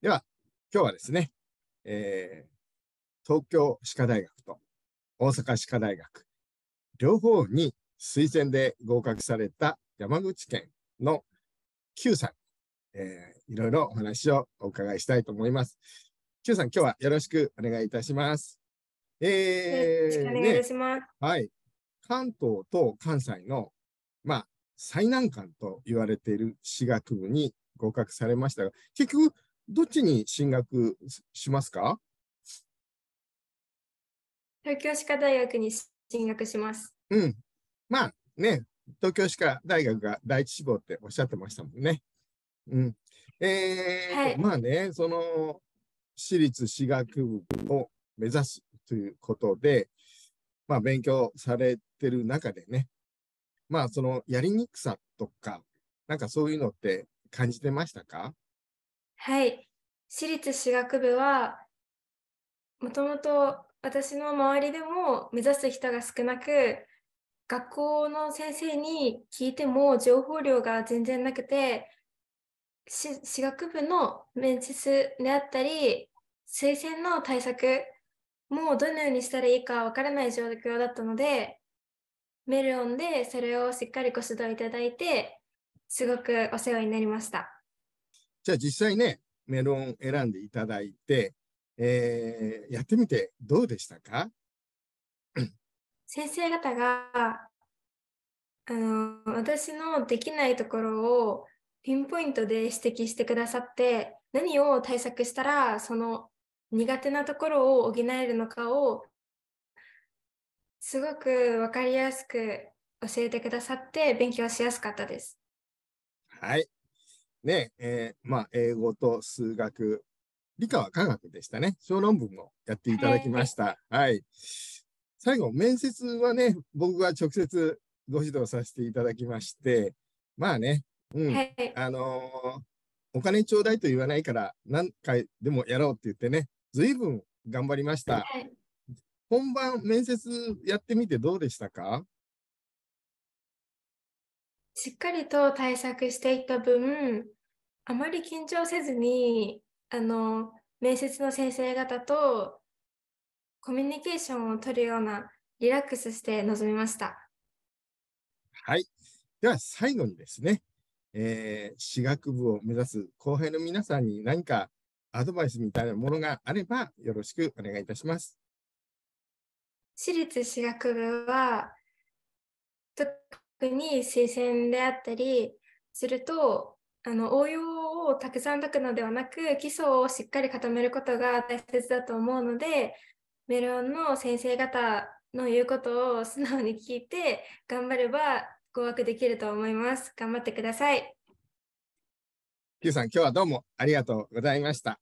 では、今日はですね、えー、東京歯科大学と大阪歯科大学、両方に推薦で合格された山口県の Q さん、えー、いろいろお話をお伺いしたいと思います。Q さん、今日はよろしくお願いいたします。えー、よろしくお願いいたします、ね。はい。関東と関西の、まあ、最難関と言われている私学部に合格されましたが、結局、どっちに進学しますか東京歯科大学に進学します。うん。まあね、東京歯科大学が第一志望っておっしゃってましたもんね。うん。えー、はい、まあね、その、私立歯学部を目指すということで、まあ勉強されてる中でね、まあそのやりにくさとか、なんかそういうのって感じてましたかはい。私立歯学部は、もともと私の周りでも目指す人が少なく、学校の先生に聞いても情報量が全然なくて、歯学部の面接であったり、推薦の対策もうどのようにしたらいいかわからない状況だったので、メルオンでそれをしっかりご指導いただいて、すごくお世話になりました。じゃあ実際ね、メロン選んでいただいて、えー、やってみてどうでしたか先生方があの私のできないところをピンポイントで指摘してくださって何を対策したらその苦手なところを補えるのかをすごく分かりやすく教えてくださって勉強しやすかったです。はい、ね、えー、まあ、英語と数学、理科は科学でしたね。小論文もやっていただきました。はい。最後、面接はね、僕が直接ご指導させていただきまして、まあね、うん、あのー、お金ちょうだいと言わないから何回でもやろうって言ってね、ずいぶん頑張りました。本番面接やってみてどうでしたかしっかりと対策していった分あまり緊張せずにあの面接の先生方とコミュニケーションを取るようなリラックスして臨みました。はい。では最後にですね、えー、私学部を目指す後輩の皆さんに何かアドバイスみたいなものがあればよろしくお願いいたします。私立私学部はに推薦であったりするとあの応用をたくさん解くのではなく基礎をしっかり固めることが大切だと思うのでメロンの先生方の言うことを素直に聞いて頑張れば合格できると思います。頑張ってください。Q さん、今日はどうもありがとうございました。